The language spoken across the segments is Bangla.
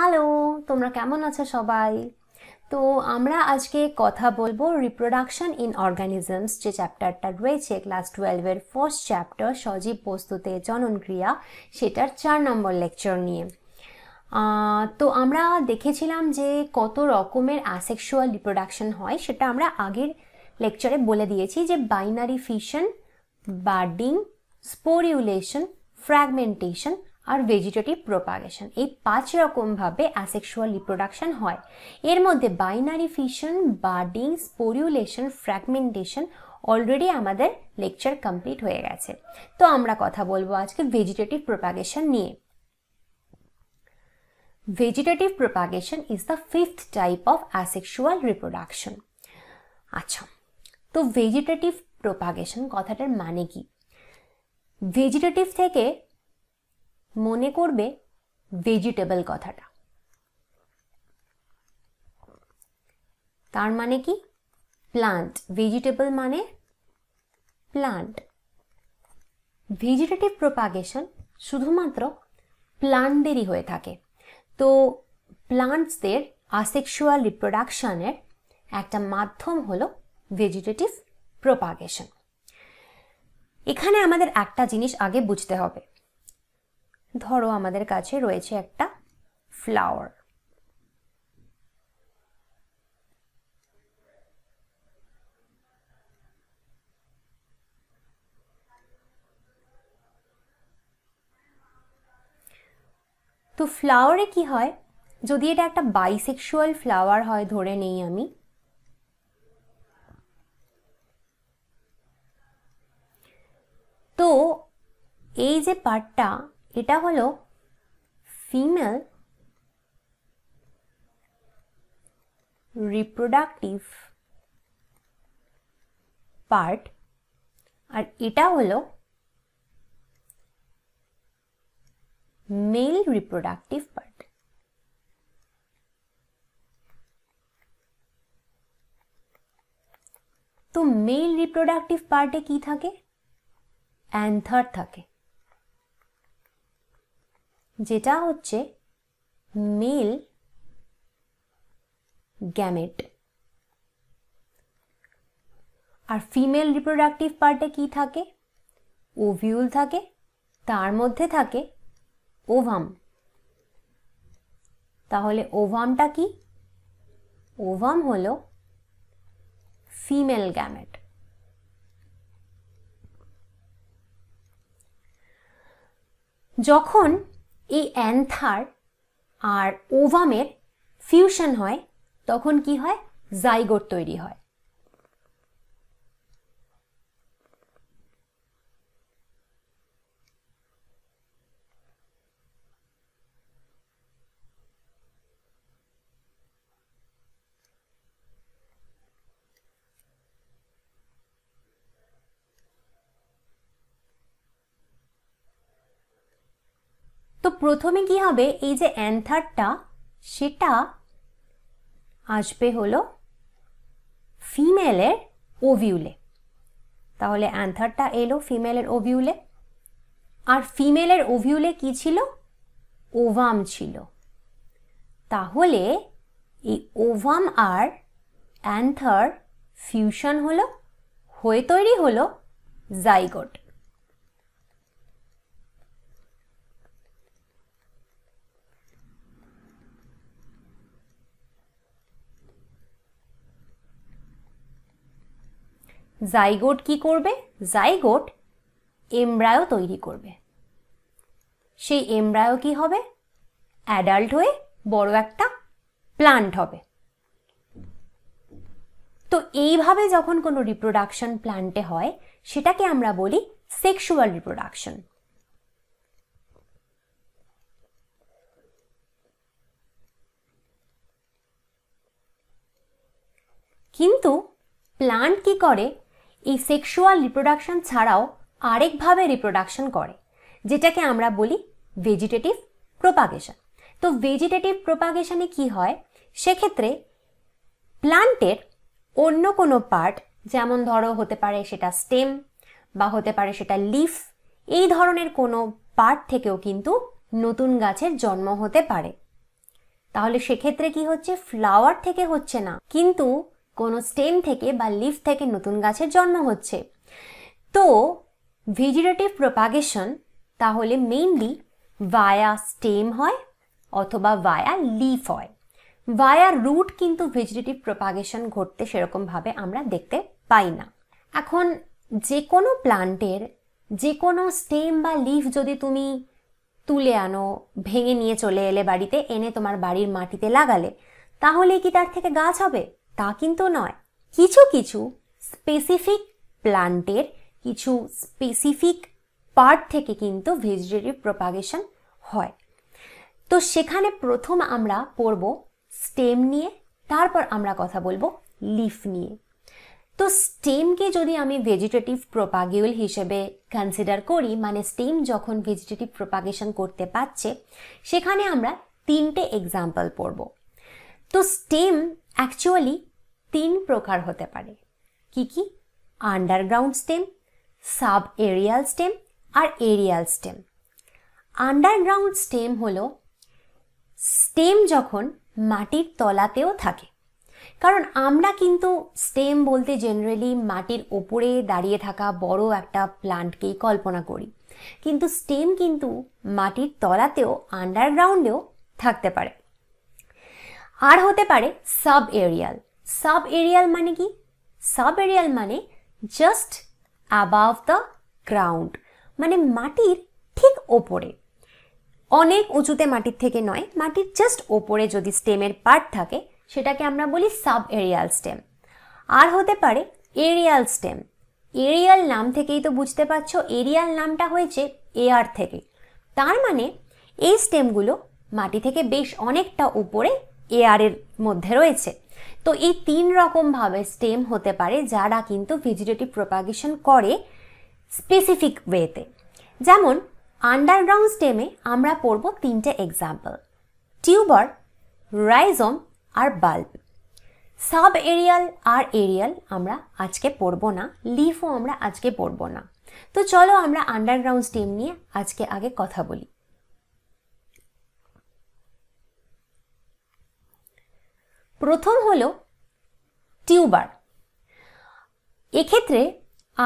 হ্যালো তোমরা কেমন আছো সবাই তো আমরা আজকে কথা বলবো রিপ্রোডাকশন ইন অর্গানিজমস যে চ্যাপ্টারটা রয়েছে ক্লাস টুয়েলভের ফার্স্ট চ্যাপ্টার সজীব বস্তুতে জননক্রিয়া সেটার চার নম্বর লেকচার নিয়ে তো আমরা দেখেছিলাম যে কত রকমের অ্যাসেক্সুয়াল রিপ্রোডাকশন হয় সেটা আমরা আগের লেকচারে বলে দিয়েছি যে binary fission budding sporulation fragmentation আর ভেজিটেটিভ প্রোপাগেশন এই পাঁচ রকমভাবে অ্যাসেক্সুয়াল রিপ্রোডাকশন হয় এর মধ্যে binary fission budding sporulation fragmentation already আমাদের লেকচার কমপ্লিট হয়ে গেছে তো আমরা কথা বলবো আজকে ভেজিটেটিভ প্রোপাগেশন নিয়ে vegetative propagation is the fifth type of asexual reproduction আচ্ছা তো ভেজিটেটিভ প্রোপাগেশন কথাটার মানে কি ভেজিটেটিভ থেকে মনে করবে ভেজিটেবল কথাটা তার মানে কি প্লান্ট ভেজিটেবল মানে প্লান্ট ভেজিটেটিভ প্রোপাগেশন শুধুমাত্র প্লান্টদেরই হয়ে থাকে তো প্লান্টসদের আসেক্সুয়াল রিপ্রোডাকশানের একটা মাধ্যম হলো ভেজিটেটিভ প্রোপাগেশন এখানে আমাদের একটা জিনিস আগে বুঝতে হবে ধরো আমাদের কাছে রয়েছে একটা ফ্লাওয়ার তো ফ্লাওয়ারে কি হয় যদি এটা একটা বাইসেক্সুয়াল ফ্লাওয়ার হয় ধরে নেই আমি তো এই যে পার্টটা এটা হলো ফিমেল রিপ্রোডাক্টিভ পার্ট আর এটা হলো মেল রিপ্রোডাক্টিভ পার্ট তো মেল রিপ্রোডাক্টিভ পার্টে কি থাকে অ্যান্থার থাকে যেটা হচ্ছে মেল গ্যামেট আর ফিমেল রিপ্রোডাক্টিভ পার্টে কি থাকে ওভিউল থাকে তার মধ্যে থাকে ওভাম তাহলে ওভামটা কি ওভাম হল ফিমেল গ্যামেট যখন এই অ্যান্থার আর ওভামের ফিউশন হয় তখন কি হয় জাইগোট তৈরি হয় তো প্রথমে কি হবে এই যে অ্যান্থারটা সেটা আসবে হলো ফিমেলের ওভিউলে তাহলে অ্যান্থারটা এলো ফিমেলের ওভিউলে আর ফিমেলের ওভিউলে কি ছিল ওভাম ছিল তাহলে এই ওভাম আর অ্যান্থার ফিউশন হলো হয়ে তৈরি হলো জাইগোট জাইগোট কি করবে জাইগোট এমব্রায়ো তৈরি করবে সেই এমব্রায়ো কি হবে অ্যাডাল্ট হয়ে বড় একটা প্লান্ট হবে তো এইভাবে যখন কোনো রিপ্রোডাকশন প্লান্টে হয় সেটাকে আমরা বলি সেক্সুয়াল রিপ্রোডাকশন কিন্তু প্লান্ট কি করে এই সেক্সুয়াল রিপ্রোডাকশন ছাড়াও আরেকভাবে রিপ্রোডাকশন করে যেটাকে আমরা বলি ভেজিটেটিভ প্রোপাগেশন তো ভেজিটেটিভ প্রোপাগেশনে কি হয় সেক্ষেত্রে প্লান্টের অন্য কোনো পার্ট যেমন ধরো হতে পারে সেটা স্টেম বা হতে পারে সেটা লিফ এই ধরনের কোনো পার্ট থেকেও কিন্তু নতুন গাছের জন্ম হতে পারে তাহলে সেক্ষেত্রে কি হচ্ছে ফ্লাওয়ার থেকে হচ্ছে না কিন্তু কোনো স্টেম থেকে বা লিফ থেকে নতুন গাছের জন্ম হচ্ছে তো ভেজিটেটিভ প্রপাগেশন তাহলে মেইনলি ভায়া স্টেম হয় অথবা ভায়া লিফ হয় ভায়া রুট কিন্তু ভেজিটেটিভ প্রপাগেশন ঘটতে সেরকমভাবে আমরা দেখতে পাই না এখন যে কোনো প্লান্টের যে কোনো স্টেম বা লিফ যদি তুমি তুলে আনো ভেঙে নিয়ে চলে এলে বাড়িতে এনে তোমার বাড়ির মাটিতে লাগালে তাহলে কি তার থেকে গাছ হবে তা কিন্তু নয় কিছু কিছু স্পেসিফিক প্লান্টের কিছু স্পেসিফিক পার্ট থেকে কিন্তু ভেজিটেটিভ প্রপাগেশন হয় তো সেখানে প্রথম আমরা পড়ব স্টেম নিয়ে তারপর আমরা কথা বলবো লিফ নিয়ে তো স্টেমকে যদি আমি ভেজিটেটিভ প্রোপাগিউল হিসেবে কনসিডার করি মানে স্টেম যখন ভেজিটেটিভ প্রোপাগেশন করতে পারছে সেখানে আমরা তিনটে এক্সাম্পল পড়বো তো স্টেম অ্যাকচুয়ালি তিন প্রকার হতে পারে কি কি underground stem sub aerial stem আর এরিয়াল স্টেম আন্ডারগ্রাউন্ড স্টেম হলো স্টেম যখন মাটির তলাতেও থাকে কারণ আমরা কিন্তু স্টেম বলতে জেনারেলি মাটির ওপরে দাঁড়িয়ে থাকা বড় একটা প্লান্টকেই কল্পনা করি কিন্তু স্টেম কিন্তু মাটির তলাতেও আন্ডারগ্রাউন্ডেও থাকতে পারে আর হতে পারে সাব এরিয়াল সাব এরিয়াল মানে কি সাব এরিয়াল মানে জাস্ট অ্যাবাভ দ্য গ্রাউন্ড মানে মাটির ঠিক ওপরে অনেক উঁচুতে মাটির থেকে নয় মাটির জাস্ট ওপরে যদি স্টেমের পার্ট থাকে সেটাকে আমরা বলি সাব এরিয়াল স্টেম আর হতে পারে এরিয়াল স্টেম এরিয়াল নাম থেকেই তো বুঝতে পারছো এরিয়াল নামটা হয়েছে এয়ার থেকে তার মানে এই স্টেমগুলো মাটি থেকে বেশ অনেকটা উপরে এয়ারের মধ্যে রয়েছে তো এই তিন রকমভাবে স্টেম হতে পারে যারা কিন্তু ভেজিটেটিভ প্রপাগেশন করে স্পেসিফিক ওয়েতে যেমন আন্ডারগ্রাউন্ড স্টেমে আমরা পড়ব তিনটে এক্সাম্পল টিউবার রাইজম আর বাল্ব সাব এরিয়াল আর এরিয়াল আমরা আজকে পড়ব না লিফও আমরা আজকে পড়ব না তো চলো আমরা আন্ডারগ্রাউন্ড স্টেম নিয়ে আজকে আগে কথা বলি প্রথম হলো টিউবার এক্ষেত্রে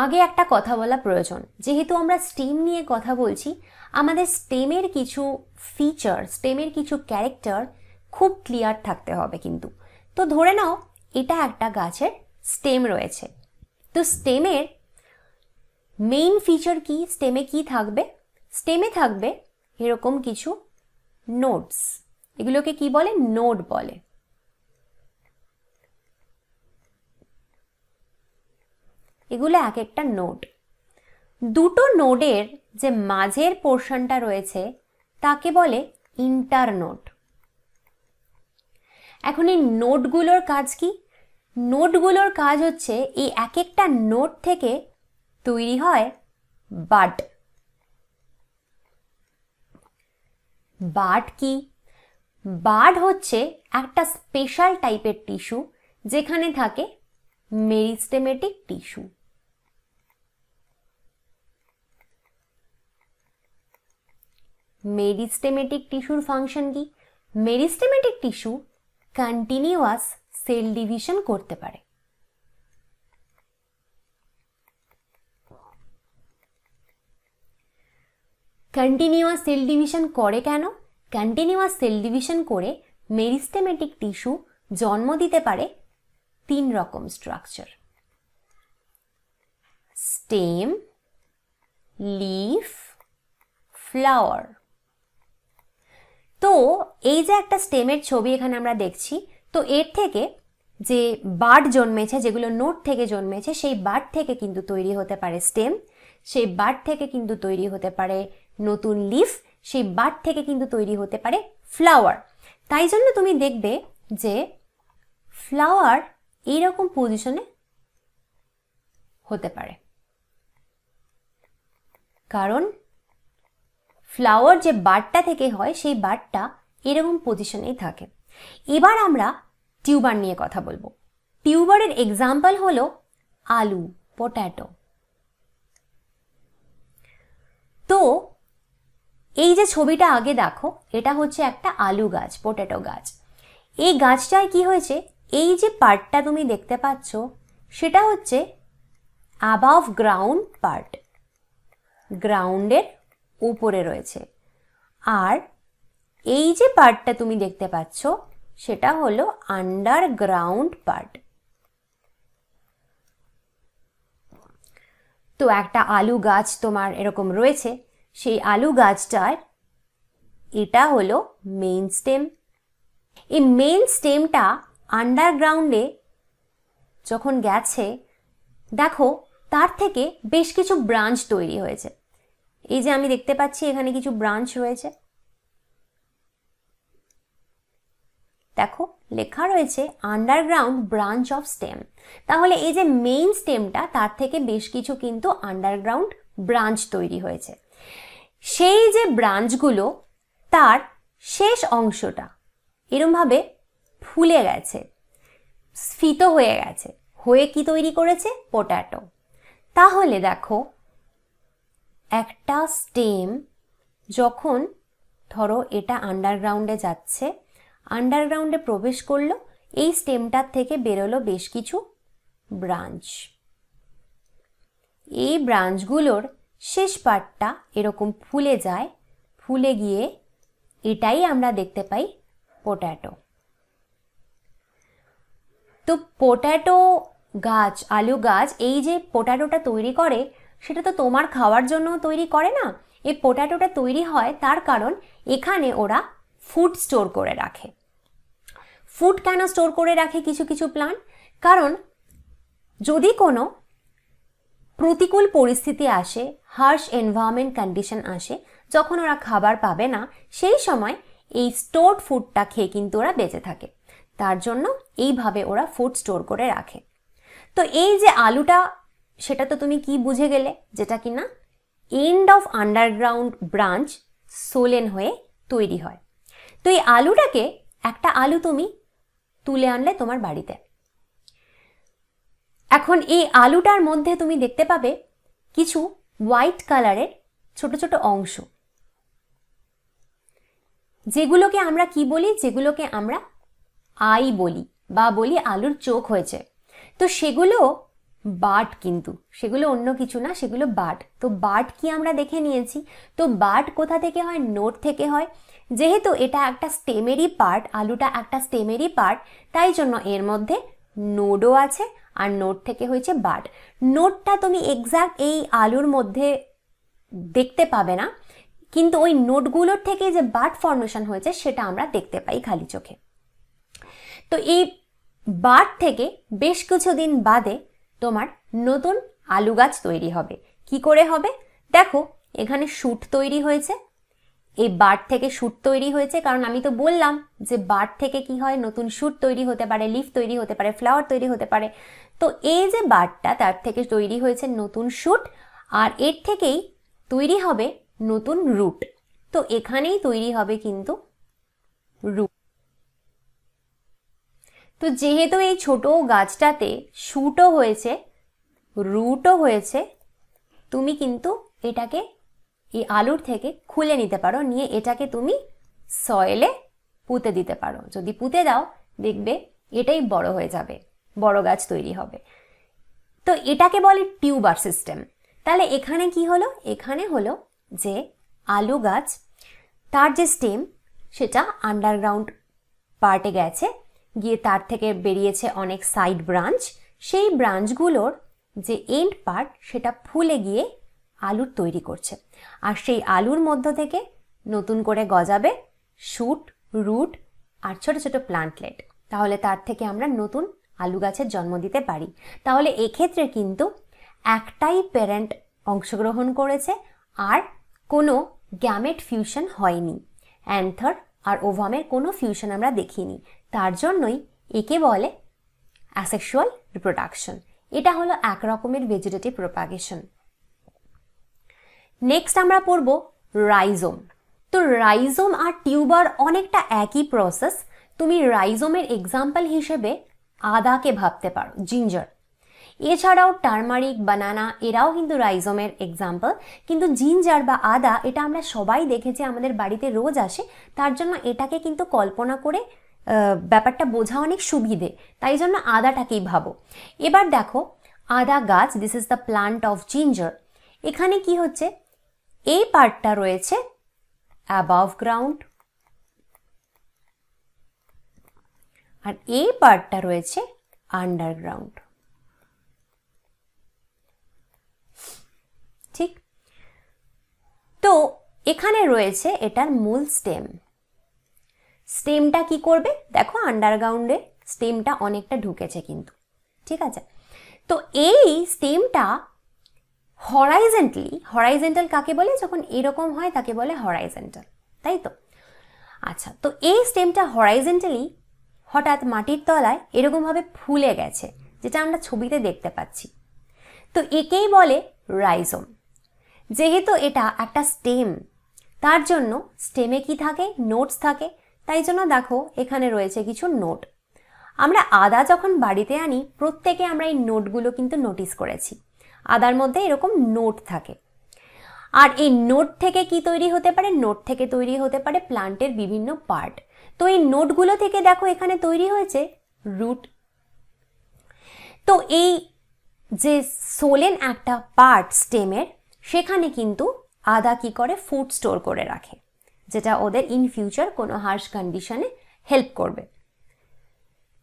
আগে একটা কথা বলা প্রয়োজন যেহেতু আমরা স্টেম নিয়ে কথা বলছি আমাদের স্টেমের কিছু ফিচার স্টেমের কিছু ক্যারেক্টার খুব ক্লিয়ার থাকতে হবে কিন্তু তো ধরে নাও এটা একটা গাছের স্টেম রয়েছে তো স্টেমের মেইন ফিচার কি স্টেমে কি থাকবে স্টেমে থাকবে এরকম কিছু নোটস এগুলোকে কি বলে নোট বলে এগুলো এক একটা নোড দুটো নোডের যে মাঝের পোর্শনটা রয়েছে তাকে বলে ইন্টারনোড এখন এই নোটগুলোর কাজ কি নোটগুলোর কাজ হচ্ছে এই এক একটা নোট থেকে তৈরি হয় বাট বাট কি বাড হচ্ছে একটা স্পেশাল টাইপের টিস্যু যেখানে থাকে মেরিস্টেমেটিক টিস্যু মেরিস্টেমেটিক টিস্যুর ফাংশন কি meristematic tissue continuous cell division করতে পারে কন্টিনিউয়াস সেল ডিভিশন করে কেন কন্টিনিউয়াস সেল ডিভিশন করে মেরিস্টেমেটিক টিস্যু জন্ম দিতে পারে তিন রকম স্ট্রাকচার স্টেম লিফ ফ্লাওয়ার তো এই যে একটা স্টেমের ছবি এখানে আমরা দেখছি তো এর থেকে যে বার্ড জন্মেছে যেগুলো নোট থেকে জন্মেছে সেই বার্ড থেকে কিন্তু তৈরি হতে পারে স্টেম সেই বার্ড থেকে কিন্তু তৈরি হতে পারে নতুন লিফ সেই বার্ড থেকে কিন্তু তৈরি হতে পারে ফ্লাওয়ার তাই জন্য তুমি দেখবে যে ফ্লাওয়ার এইরকম পজিশনে হতে পারে কারণ ফ্লাওয়ার যে বারটা থেকে হয় সেই বারটা এরকম পজিশনেই থাকে এবার আমরা টিউবার নিয়ে কথা বলবো টিউবারের এক্সাম্পল হলো আলু পটাটো তো এই যে ছবিটা আগে দেখো এটা হচ্ছে একটা আলু গাছ পটেটো গাছ এই গাছটায় কি হয়েছে এই যে পার্টটা তুমি দেখতে পাচ্ছ সেটা হচ্ছে অ্যাবাভ গ্রাউন্ড পার্ট গ্রাউন্ডের উপরে রয়েছে আর এই যে পার্টটা তুমি দেখতে পাচ্ছ সেটা হলো আন্ডারগ্রাউন্ড পার্ট তো একটা আলু গাছ তোমার এরকম রয়েছে সেই আলু গাছটার এটা হলো মেইন স্টেম এই মেইন স্টেমটা আন্ডারগ্রাউন্ডে যখন গেছে দেখো তার থেকে বেশ কিছু ব্রাঞ্চ তৈরি হয়েছে এই যে আমি দেখতে পাচ্ছি এখানে কিছু ব্রাঞ্চ রয়েছে দেখো লেখা রয়েছে আন্ডারগ্রাউন্ড ব্রাঞ্চ অফ স্টেম তাহলে এই যে মেইন স্টেমটা তার থেকে বেশ কিছু কিন্তু আন্ডারগ্রাউন্ড ব্রাঞ্চ তৈরি হয়েছে সেই যে ব্রাঞ্চগুলো তার শেষ অংশটা এরমভাবে ফুলে গেছে স্ফীত হয়ে গেছে হয়ে কি তৈরি করেছে পোট্যাটো তাহলে দেখো একটা স্টেম যখন ধরো এটা আন্ডারগ্রাউন্ডে যাচ্ছে আন্ডারগ্রাউন্ডে প্রবেশ করলো এই স্টেমটার থেকে বেরোলো বেশ কিছু ব্রাঞ্চ এই ব্রাঞ্চগুলোর শেষ পার্টটা এরকম ফুলে যায় ফুলে গিয়ে এটাই আমরা দেখতে পাই পোট্যাটো তো পোট্যাটো গাছ আলু গাছ এই যে পোট্যাটোটা তৈরি করে সেটা তো তোমার খাওয়ার জন্য তৈরি করে না এই পোটাটোটা তৈরি হয় তার কারণ এখানে ওরা ফুড স্টোর করে রাখে ফুড কেন স্টোর করে রাখে কিছু কিছু প্লান্ট কারণ যদি কোনো প্রতিকূল পরিস্থিতি আসে হার্শ এনভায়রনমেন্ট কন্ডিশন আসে যখন ওরা খাবার পাবে না সেই সময় এই স্টোর্ড ফুডটা খেয়ে কিন্তু ওরা বেঁচে থাকে তার জন্য এইভাবে ওরা ফুড স্টোর করে রাখে তো এই যে আলুটা সেটা তো তুমি কি বুঝে গেলে যেটা কি না end of underground branch swollen হয়ে তৈরি হয় তো এই আলুটাকে একটা আলু তুমি তুলে আনলে তোমার বাড়িতে এখন এই আলুটার মধ্যে তুমি দেখতে পাবে কিছু হোয়াইট কালারের ছোট ছোট অংশ যেগুলোকে আমরা কি বলি যেগুলোকে আমরা আই বলি বা বলি আলুর চোখ হয়েছে তো সেগুলো বাট কিন্তু সেগুলো অন্য কিছু না সেগুলো বাট তো বাট কি আমরা দেখে নিয়েছি তো বাট কোথা থেকে হয় নোট থেকে হয় যেহেতু এটা একটা স্টেমেরই পার্ট আলুটা একটা স্টেমেরই পার্ট তাই জন্য এর মধ্যে নোডও আছে আর নোট থেকে হয়েছে বাট নোটটা তুমি এক্স্যাক্ট এই আলুর মধ্যে দেখতে পাবে না কিন্তু ওই নোটগুলোর থেকে যে বাট ফর্মেশন হয়েছে সেটা আমরা দেখতে পাই খালি চোখে তো এই বাট থেকে বেশ কিছুদিন বাদে তোমার নতুন আলু গাছ তৈরি হবে কি করে হবে দেখো এখানে শুট তৈরি হয়েছে এই বাট থেকে শুট তৈরি হয়েছে কারণ আমি তো বললাম যে বাট থেকে কি হয় নতুন শুট তৈরি হতে পারে লিফ তৈরি হতে পারে ফ্লাওয়ার তৈরি হতে পারে তো এই যে বাটটা তার থেকে তৈরি হয়েছে নতুন শুট আর এর থেকেই তৈরি হবে নতুন রুট তো এখানেই তৈরি হবে কিন্তু রুট তো যেহেতু এই ছোট গাছটাতে শুটও হয়েছে রুটও হয়েছে তুমি কিন্তু এটাকে এই আলুর থেকে খুলে নিতে পারো নিয়ে এটাকে তুমি সয়েলে পুঁতে দিতে পারো যদি পুঁতে দাও দেখবে এটাই বড় হয়ে যাবে বড় গাছ তৈরি হবে তো এটাকে বলে টিউবার সিস্টেম তাহলে এখানে কি হলো এখানে হলো যে আলু গাছ তার যে স্টেম সেটা আন্ডারগ্রাউন্ড পার্টে গেছে গিয়ে তার থেকে বেরিয়েছে অনেক সাইড ব্রাঞ্চ সেই ব্রাঞ্চগুলোর যে এন্ড পার্ট সেটা ফুলে গিয়ে আলুর তৈরি করছে আর সেই আলুর মধ্য থেকে নতুন করে গজাবে শুট রুট আর ছোট ছোট প্লান্টলেট তাহলে তার থেকে আমরা নতুন আলু গাছের জন্ম দিতে পারি তাহলে এক্ষেত্রে কিন্তু একটাই প্যারেন্ট অংশগ্রহণ করেছে আর কোনো গ্যামেট ফিউশন হয়নি অ্যান্থার আর ওভামের কোনো ফিউশন আমরা দেখিনি তার জন্যই একে বলে অ্যাসেক্সুয়াল রিপ্রোডাকশন এটা হলো এক রকমের ভেজিটেটিভ প্রোপাগেশন নেক্সট আমরা পড়ব রাইজোম তো রাইজোম আর টিউবার অনেকটা একই প্রসেস তুমি রাইজোমের এক্সাম্পল হিসেবে আদাকে ভাবতে পারো জিঞ্জার এছাড়াও টার্মারিক বানানা এরাও কিন্তু রাইজোমের এক্সাম্পল কিন্তু জিঞ্জার বা আদা এটা আমরা সবাই দেখেছি আমাদের বাড়িতে রোজ আসে তার জন্য এটাকে কিন্তু কল্পনা করে ব্যাপারটা বোঝা অনেক সুবিধে তাই জন্য আদাটাকেই ভাবো এবার দেখো আদা গাছ this is the plant of ginger এখানে কি হচ্ছে এই পার্টটা রয়েছে অ্যাবাভ গ্রাউন্ড আর এই পার্টটা রয়েছে আন্ডারগ্রাউন্ড ঠিক তো এখানে রয়েছে এটার মূল স্টেম স্টেমটা কি করবে দেখো আন্ডারগ্রাউন্ডে স্টেমটা অনেকটা ঢুকেছে কিন্তু ঠিক আছে তো এই স্টেমটা হরাইজেন্টালি হরাইজেন্টাল কাকে বলে যখন এরকম হয় তাকে বলে হরাইজেন্টাল তাই তো আচ্ছা তো এই স্টেমটা হরাইজেন্টালি হঠাৎ মাটির তলায় এরকমভাবে ফুলে গেছে যেটা আমরা ছবিতে দেখতে পাচ্ছি তো একেই বলে রাইজোম যেহেতু এটা একটা স্টেম তার জন্য স্টেমে কি থাকে নোটস থাকে তাই জন্য দেখো এখানে রয়েছে কিছু নোট আমরা আদা যখন বাড়িতে আনি প্রত্যেকে আমরা এই নোটগুলো কিন্তু নোটিস করেছি আদার মধ্যে এরকম নোট থাকে আর এই নোট থেকে কি তৈরি হতে পারে নোট থেকে তৈরি হতে পারে প্লান্টের বিভিন্ন পার্ট তো এই নোটগুলো থেকে দেখো এখানে তৈরি হয়েছে রুট তো এই যে সোলেন একটা পার্ট স্টেমের সেখানে কিন্তু আদা কি করে ফুড স্টোর করে রাখে যেটা ওদের ইন ফিউচার কোনো হার্শ কন্ডিশনে হেল্প করবে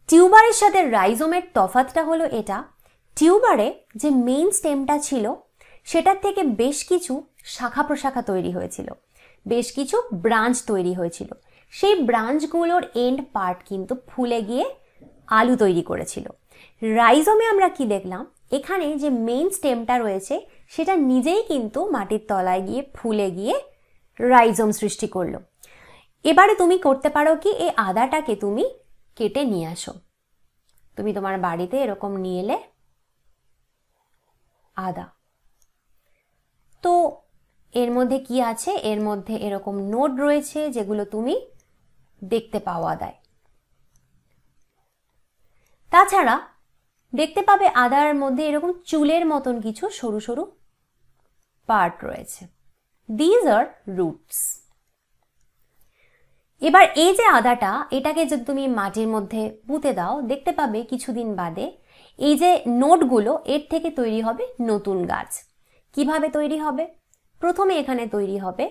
টিউবারের সাথে রাইজোমের তফাতটা হলো এটা টিউবারে যে মেইন স্টেমটা ছিল সেটার থেকে বেশ কিছু শাখা প্রশাখা তৈরি হয়েছিল বেশ কিছু ব্রাঞ্চ তৈরি হয়েছিল সেই ব্রাঞ্চগুলোর এন্ড পার্ট কিন্তু ফুলে গিয়ে আলু তৈরি করেছিল রাইজোমে আমরা কি দেখলাম এখানে যে মেইন স্টেমটা রয়েছে সেটা নিজেই কিন্তু মাটির তলায় গিয়ে ফুলে গিয়ে রাইজোম সৃষ্টি করলো এবারে তুমি করতে পারো কি এই আদাটাকে তুমি কেটে নিয়ে আসো তুমি তোমার বাড়িতে এরকম নিয়ে এলে আদা তো এর মধ্যে কি আছে এর মধ্যে এরকম নোট রয়েছে যেগুলো তুমি দেখতে পাওয়া দেয় তাছাড়া দেখতে পাবে আদার মধ্যে এরকম চুলের মতন কিছু সরু সরু পার্ট রয়েছে দিজ আর রুটস এবার এই যে আদাটা এটাকে যদি তুমি মাটির মধ্যে পুঁতে দাও দেখতে পাবে কিছুদিন বাদে এই যে নোটগুলো এর থেকে তৈরি হবে নতুন গাছ কিভাবে তৈরি হবে প্রথমে এখানে তৈরি হবে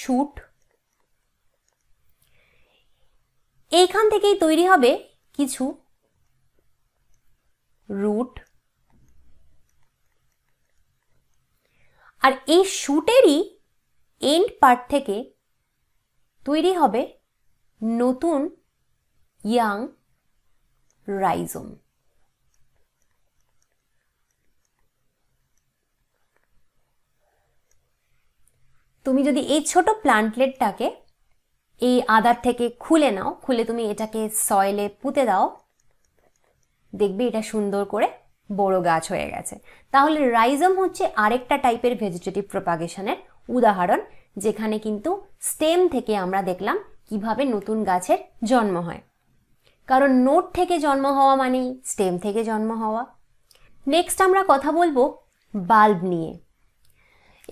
শুট এইখান থেকেই তৈরি হবে কিছু রুট আর এই শুটেরই এন্ড পার্ট থেকে তৈরি হবে নতুন ইয়াং রাইজোম তুমি যদি এই ছোট প্লান্টলেটটাকে এই আদার থেকে খুলে নাও খুলে তুমি এটাকে সয়েলে পুঁতে দাও দেখবি এটা সুন্দর করে বড় গাছ হয়ে গেছে তাহলে রাইজম হচ্ছে আরেকটা টাইপের ভেজিটেটিভ প্রপাগেশনের উদাহরণ যেখানে কিন্তু স্টেম থেকে আমরা দেখলাম কিভাবে নতুন গাছের জন্ম হয় কারণ নোট থেকে জন্ম হওয়া মানেই স্টেম থেকে জন্ম হওয়া নেক্সট আমরা কথা বলবো বাল্ব নিয়ে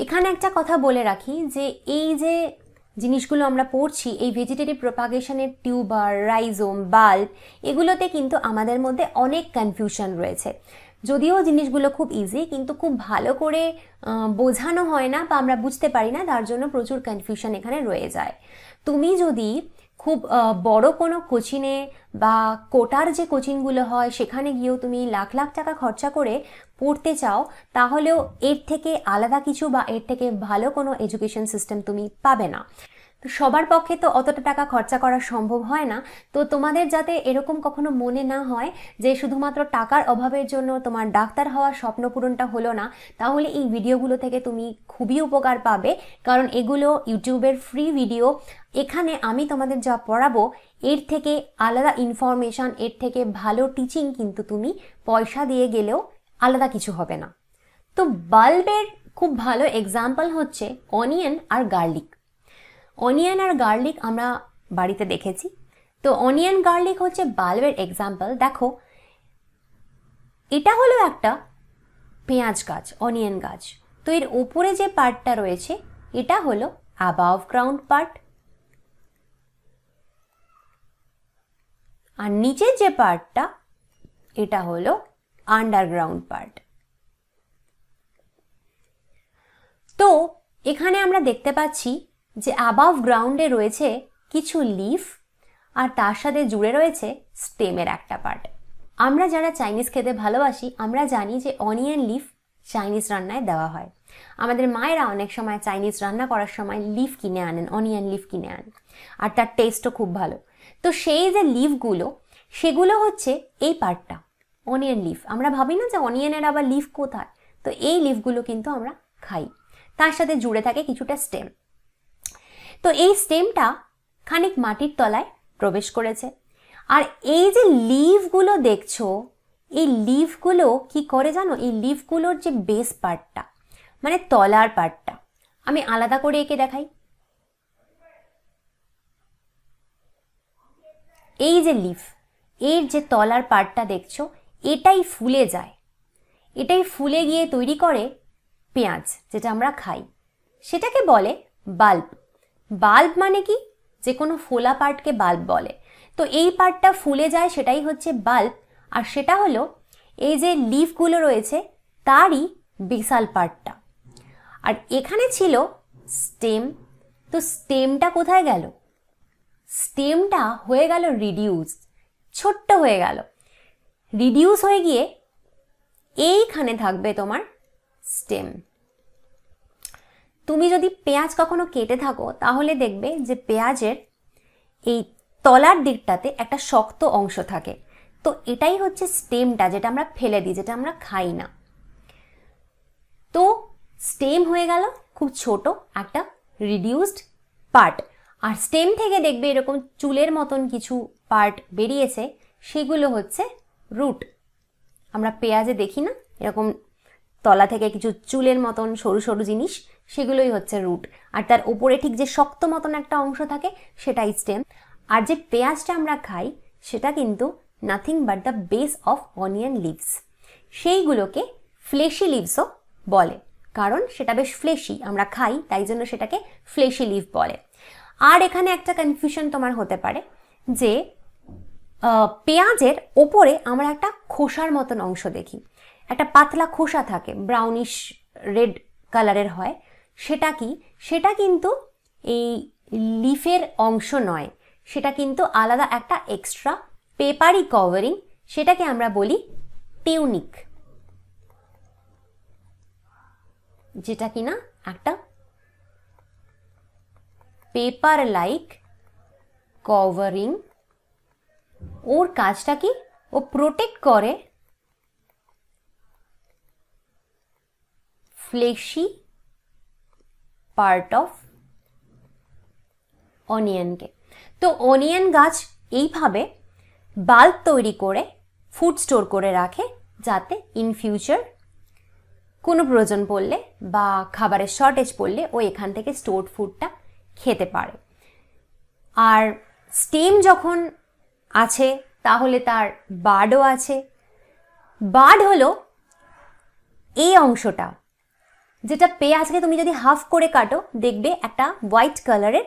এখানে একটা কথা বলে রাখি যে এই যে জিনিসগুলো আমরা পড়ছি এই ভেজিটেটিভ প্রপাগেশনের টিউবার রাইজোম বাল্ব এগুলোতে কিন্তু আমাদের মধ্যে অনেক কনফিউশন রয়েছে যদিও জিনিসগুলো খুব ইজি কিন্তু খুব ভালো করে বোঝানো হয় না বা আমরা বুঝতে পারি না তার জন্য প্রচুর কনফিউশন এখানে রয়ে যায় তুমি যদি খুব বড় কোনো কোচিনে বা কোটার যে কোচিংগুলো হয় সেখানে গিয়েও তুমি লাখ লাখ টাকা খরচা করে পড়তে চাও তাহলেও এর থেকে আলাদা কিছু বা এর থেকে ভালো কোনো এডুকেশন সিস্টেম তুমি পাবে না তো সবার পক্ষে তো অতটা টাকা খরচা করা সম্ভব হয় না তো তোমাদের যাতে এরকম কখনো মনে না হয় যে শুধুমাত্র টাকার অভাবের জন্য তোমার ডাক্তার হওয়ার স্বপ্ন পূরণটা হলো না তাহলে এই ভিডিওগুলো থেকে তুমি খুবই উপকার পাবে কারণ এগুলো ইউটিউবের ফ্রি ভিডিও এখানে আমি তোমাদের যা পড়াবো এর থেকে আলাদা ইনফরমেশান এর থেকে ভালো টিচিং কিন্তু তুমি পয়সা দিয়ে গেলেও আলাদা কিছু হবে না তো বাল্বের খুব ভালো এক্সাম্পল হচ্ছে অনিয়ন আর গার্লিক অনিয়ন আর গার্লিক আমরা বাড়িতে দেখেছি তো অনিয়ন গার্লিক হচ্ছে বাল্বের এক্সাম্পল দেখো এটা হলো একটা পেঁয়াজ গাছ অনিয়ন গাছ তো এর উপরে যে পার্টটা রয়েছে এটা হলো অ্যাবাভ গ্রাউন্ড পার্ট আর নিচের যে পার্টটা এটা হলো আন্ডারগ্রাউন্ড পার্ট তো এখানে আমরা দেখতে পাচ্ছি যে অ্যাবাভ গ্রাউন্ডে রয়েছে কিছু লিফ আর তার সাথে জুড়ে রয়েছে স্টেমের একটা পার্ট আমরা যারা চাইনিজ খেতে ভালোবাসি আমরা জানি যে অনিয়ন লিফ চাইনিজ রান্নায় দেওয়া হয় আমাদের মায়েরা অনেক সময় চাইনিজ রান্না করার সময় লিফ কিনে আনেন অনিয়ন লিফ কিনে আনেন আর তার টেস্টও খুব ভালো তো সেই যে লিফগুলো সেগুলো হচ্ছে এই পার্টটা অনিয়ন লিফ আমরা ভাবি না যে অনিয়নের আবার লিফ কোথায় তো এই লিফগুলো কিন্তু আমরা খাই তার সাথে জুড়ে থাকে কিছুটা স্টেম তো এই স্টেমটা খানিক মাটির তলায় প্রবেশ করেছে আর এই যে লিভগুলো দেখছো এই লিভগুলো কি করে জানো এই লিভগুলোর যে বেস পার্টটা মানে তলার পার্টটা আমি আলাদা করে এঁকে দেখাই এই যে লিফ এর যে তলার পার্টটা দেখছো এটাই ফুলে যায় এটাই ফুলে গিয়ে তৈরি করে পেঁয়াজ যেটা আমরা খাই সেটাকে বলে বাল্ব বাল্ব মানে কি যে কোনো ফোলা পার্টকে বাল্ব বলে তো এই পার্টটা ফুলে যায় সেটাই হচ্ছে বাল্ব আর সেটা হলো এই যে লিফগুলো রয়েছে তারই বিশাল পার্টটা আর এখানে ছিল স্টেম তো স্টেমটা কোথায় গেল স্টেমটা হয়ে গেল রিডিউস ছোট্ট হয়ে গেল রিডিউস হয়ে গিয়ে এইখানে থাকবে তোমার স্টেম তুমি যদি পেঁয়াজ কখনো কেটে থাকো তাহলে দেখবে যে পেঁয়াজের এই তলার দিকটাতে একটা শক্ত অংশ থাকে তো এটাই হচ্ছে স্টেমটা যেটা আমরা ফেলে দিই যেটা আমরা খাই না তো স্টেম হয়ে গেল খুব ছোট একটা রিডিউসড পার্ট আর স্টেম থেকে দেখবে এরকম চুলের মতন কিছু পার্ট বেরিয়েছে সেগুলো হচ্ছে রুট আমরা পেঁয়াজে দেখি না এরকম তলা থেকে কিছু চুলের মতন সরু সরু জিনিস সেগুলোই হচ্ছে রুট আর তার ওপরে ঠিক যে শক্ত মতন একটা অংশ থাকে সেটাই স্টেম আর যে পেঁয়াজটা আমরা খাই সেটা কিন্তু nothing but the base of onion leaves সেইগুলোকে ফ্লেশি লিভসও বলে কারণ সেটা বেশ ফ্লেশি আমরা খাই তাই জন্য সেটাকে ফ্লেশি লিভ বলে আর এখানে একটা কনফিউশন তোমার হতে পারে যে পেঁয়াজের ওপরে আমরা একটা খোসার মতন অংশ দেখি একটা পাতলা খোসা থাকে ব্রাউনিশ রেড কালারের হয় সেটা কি সেটা কিন্তু এই লিফের অংশ নয় সেটা কিন্তু আলাদা একটা এক্সট্রা পেপারি কভারিং সেটাকে আমরা বলি টিউনিক যেটা কিনা একটা পেপার লাইক কভারিং ওর কাজটা কি ও প্রোটেক্ট করে ফ্লেশি পার্ট অফ অনিয়নকে তো অনিয়ন গাছ এইভাবে বাল্ব তৈরি করে ফুড স্টোর করে রাখে যাতে ইন ফিউচার কোনো প্রয়োজন পড়লে বা খাবারের শর্টেজ পড়লে ও এখান থেকে স্টোর ফুডটা খেতে পারে আর স্টেম যখন আছে তাহলে তার বার্ডও আছে বার্ড হলো এই অংশটা যেটা পেঁয়াজকে তুমি যদি হাফ করে কাটো দেখবে একটা হোয়াইট কালারের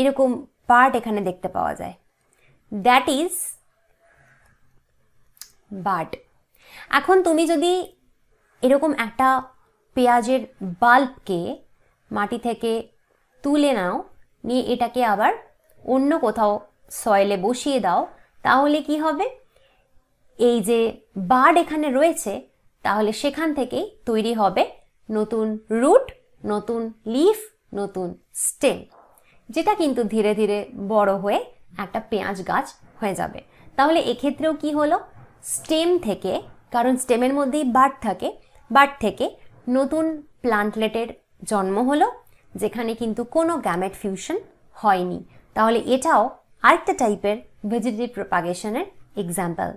এরকম পার্ট এখানে দেখতে পাওয়া যায় দ্যাট ইজ বাট এখন তুমি যদি এরকম একটা পেঁয়াজের বাল্বকে মাটি থেকে তুলে নাও নিয়ে এটাকে আবার অন্য কোথাও সয়েলে বসিয়ে দাও তাহলে কি হবে এই যে বাড এখানে রয়েছে তাহলে সেখান থেকেই তৈরি হবে নতুন রুট নতুন লিফ নতুন স্টেম যেটা কিন্তু ধীরে ধীরে বড় হয়ে একটা পেঁয়াজ গাছ হয়ে যাবে তাহলে এক্ষেত্রেও কি হলো স্টেম থেকে কারণ স্টেমের মধ্যেই বাট থাকে বাট থেকে নতুন প্লান্টলেটের জন্ম হলো যেখানে কিন্তু কোনো গ্যামেট ফিউশন হয়নি তাহলে এটাও আরেকটা টাইপের ভেজিটেটিভ প্রপাগেশনের এক্সাম্পল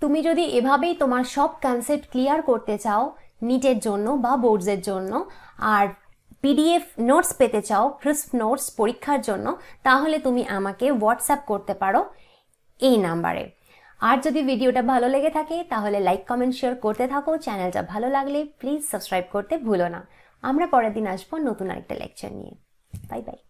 তুমি যদি এভাবেই তোমার সব কনসেপ্ট ক্লিয়ার করতে চাও নিটের জন্য বা বোর্ডসের জন্য আর পিডিএফ নোটস পেতে চাও ক্রিস্প নোটস পরীক্ষার জন্য তাহলে তুমি আমাকে হোয়াটসঅ্যাপ করতে পারো এই নাম্বারে আর যদি ভিডিওটা ভালো লেগে থাকে তাহলে লাইক কমেন্ট শেয়ার করতে থাকো চ্যানেলটা ভালো লাগলে প্লিজ সাবস্ক্রাইব করতে ভুলো না আমরা পরের দিন আসবো নতুন আরেকটা লেকচার নিয়ে বাই বাই